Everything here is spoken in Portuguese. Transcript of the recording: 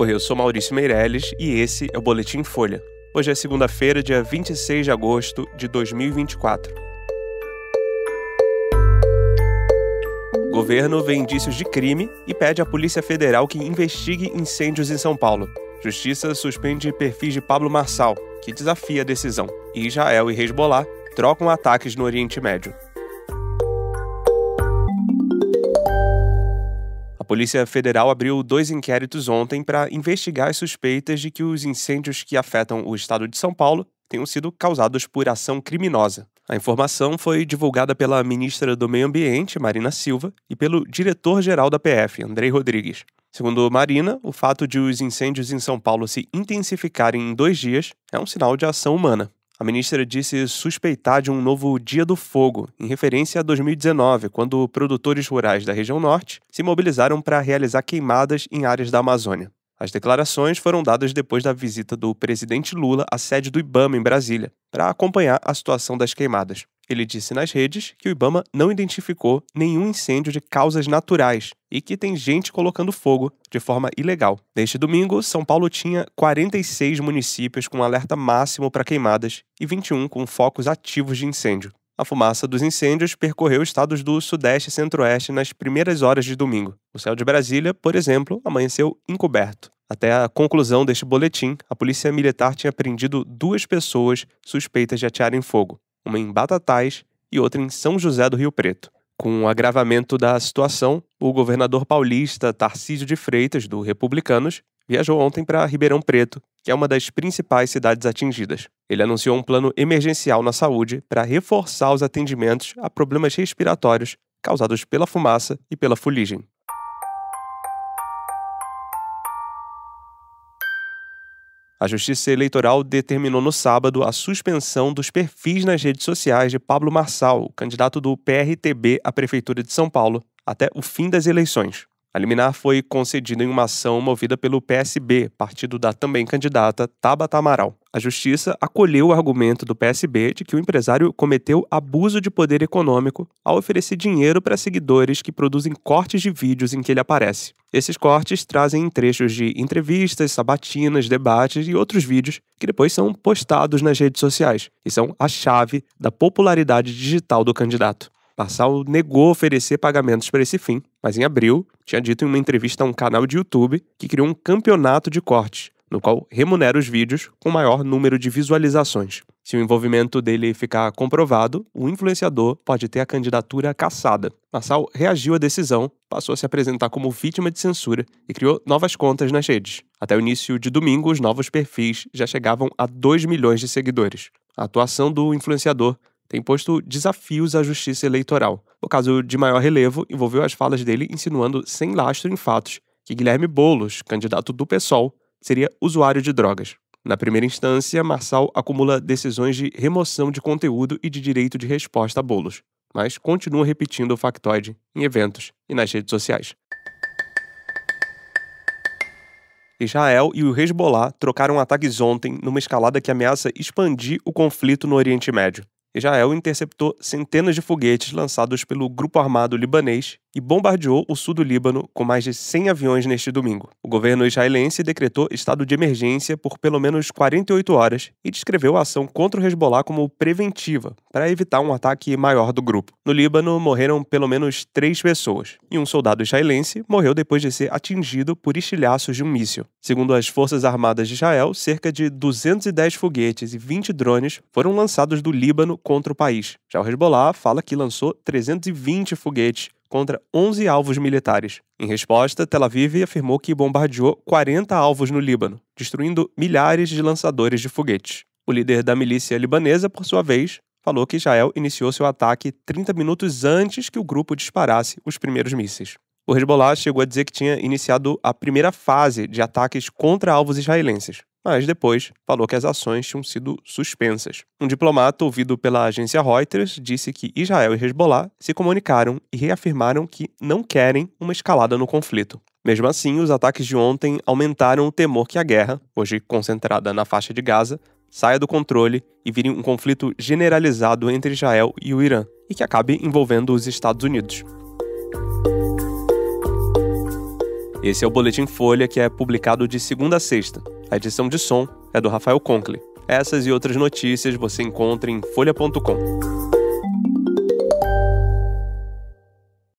Oi, eu sou Maurício Meirelles e esse é o Boletim Folha. Hoje é segunda-feira, dia 26 de agosto de 2024. O governo vê indícios de crime e pede à Polícia Federal que investigue incêndios em São Paulo. Justiça suspende perfis de Pablo Marçal, que desafia a decisão. E Israel e Hezbollah trocam ataques no Oriente Médio. Polícia Federal abriu dois inquéritos ontem para investigar as suspeitas de que os incêndios que afetam o estado de São Paulo tenham sido causados por ação criminosa. A informação foi divulgada pela ministra do Meio Ambiente, Marina Silva, e pelo diretor-geral da PF, Andrei Rodrigues. Segundo Marina, o fato de os incêndios em São Paulo se intensificarem em dois dias é um sinal de ação humana. A ministra disse suspeitar de um novo Dia do Fogo, em referência a 2019, quando produtores rurais da região norte se mobilizaram para realizar queimadas em áreas da Amazônia. As declarações foram dadas depois da visita do presidente Lula à sede do Ibama, em Brasília, para acompanhar a situação das queimadas. Ele disse nas redes que o Ibama não identificou nenhum incêndio de causas naturais e que tem gente colocando fogo de forma ilegal. Neste domingo, São Paulo tinha 46 municípios com alerta máximo para queimadas e 21 com focos ativos de incêndio. A fumaça dos incêndios percorreu estados do Sudeste e Centro-Oeste nas primeiras horas de domingo. O céu de Brasília, por exemplo, amanheceu encoberto. Até a conclusão deste boletim, a polícia militar tinha prendido duas pessoas suspeitas de atearem fogo uma em Batatais e outra em São José do Rio Preto. Com o agravamento da situação, o governador paulista Tarcísio de Freitas, do Republicanos, viajou ontem para Ribeirão Preto, que é uma das principais cidades atingidas. Ele anunciou um plano emergencial na saúde para reforçar os atendimentos a problemas respiratórios causados pela fumaça e pela fuligem. A Justiça Eleitoral determinou no sábado a suspensão dos perfis nas redes sociais de Pablo Marçal, candidato do PRTB à Prefeitura de São Paulo, até o fim das eleições. A liminar foi concedida em uma ação movida pelo PSB, partido da também candidata Tabata Amaral. A justiça acolheu o argumento do PSB de que o empresário cometeu abuso de poder econômico ao oferecer dinheiro para seguidores que produzem cortes de vídeos em que ele aparece. Esses cortes trazem trechos de entrevistas, sabatinas, debates e outros vídeos que depois são postados nas redes sociais e são a chave da popularidade digital do candidato. Marçal negou oferecer pagamentos para esse fim, mas em abril tinha dito em uma entrevista a um canal de YouTube que criou um campeonato de cortes, no qual remunera os vídeos com maior número de visualizações. Se o envolvimento dele ficar comprovado, o influenciador pode ter a candidatura cassada. Marçal reagiu à decisão, passou a se apresentar como vítima de censura e criou novas contas nas redes. Até o início de domingo, os novos perfis já chegavam a 2 milhões de seguidores. A atuação do influenciador tem posto desafios à justiça eleitoral. O caso de maior relevo envolveu as falas dele insinuando sem lastro em fatos que Guilherme Bolos, candidato do PSOL, seria usuário de drogas. Na primeira instância, Marçal acumula decisões de remoção de conteúdo e de direito de resposta a Bolos, mas continua repetindo o factoide em eventos e nas redes sociais. Israel e o Hezbollah trocaram ataques ontem numa escalada que ameaça expandir o conflito no Oriente Médio. Israel interceptou centenas de foguetes lançados pelo grupo armado libanês e bombardeou o sul do Líbano com mais de 100 aviões neste domingo. O governo israelense decretou estado de emergência por pelo menos 48 horas e descreveu a ação contra o Hezbollah como preventiva, para evitar um ataque maior do grupo. No Líbano, morreram pelo menos três pessoas, e um soldado israelense morreu depois de ser atingido por estilhaços de um míssil. Segundo as Forças Armadas de Israel, cerca de 210 foguetes e 20 drones foram lançados do Líbano contra o país. Já o Hezbollah fala que lançou 320 foguetes contra 11 alvos militares. Em resposta, Tel Aviv afirmou que bombardeou 40 alvos no Líbano, destruindo milhares de lançadores de foguetes. O líder da milícia libanesa, por sua vez, falou que Israel iniciou seu ataque 30 minutos antes que o grupo disparasse os primeiros mísseis. O Hezbollah chegou a dizer que tinha iniciado a primeira fase de ataques contra alvos israelenses, mas depois falou que as ações tinham sido suspensas. Um diplomata ouvido pela agência Reuters disse que Israel e Hezbollah se comunicaram e reafirmaram que não querem uma escalada no conflito. Mesmo assim, os ataques de ontem aumentaram o temor que a guerra, hoje concentrada na faixa de Gaza, saia do controle e vire um conflito generalizado entre Israel e o Irã, e que acabe envolvendo os Estados Unidos. Esse é o Boletim Folha, que é publicado de segunda a sexta a edição de som é do Rafael Conkle. Essas e outras notícias você encontra em folha.com.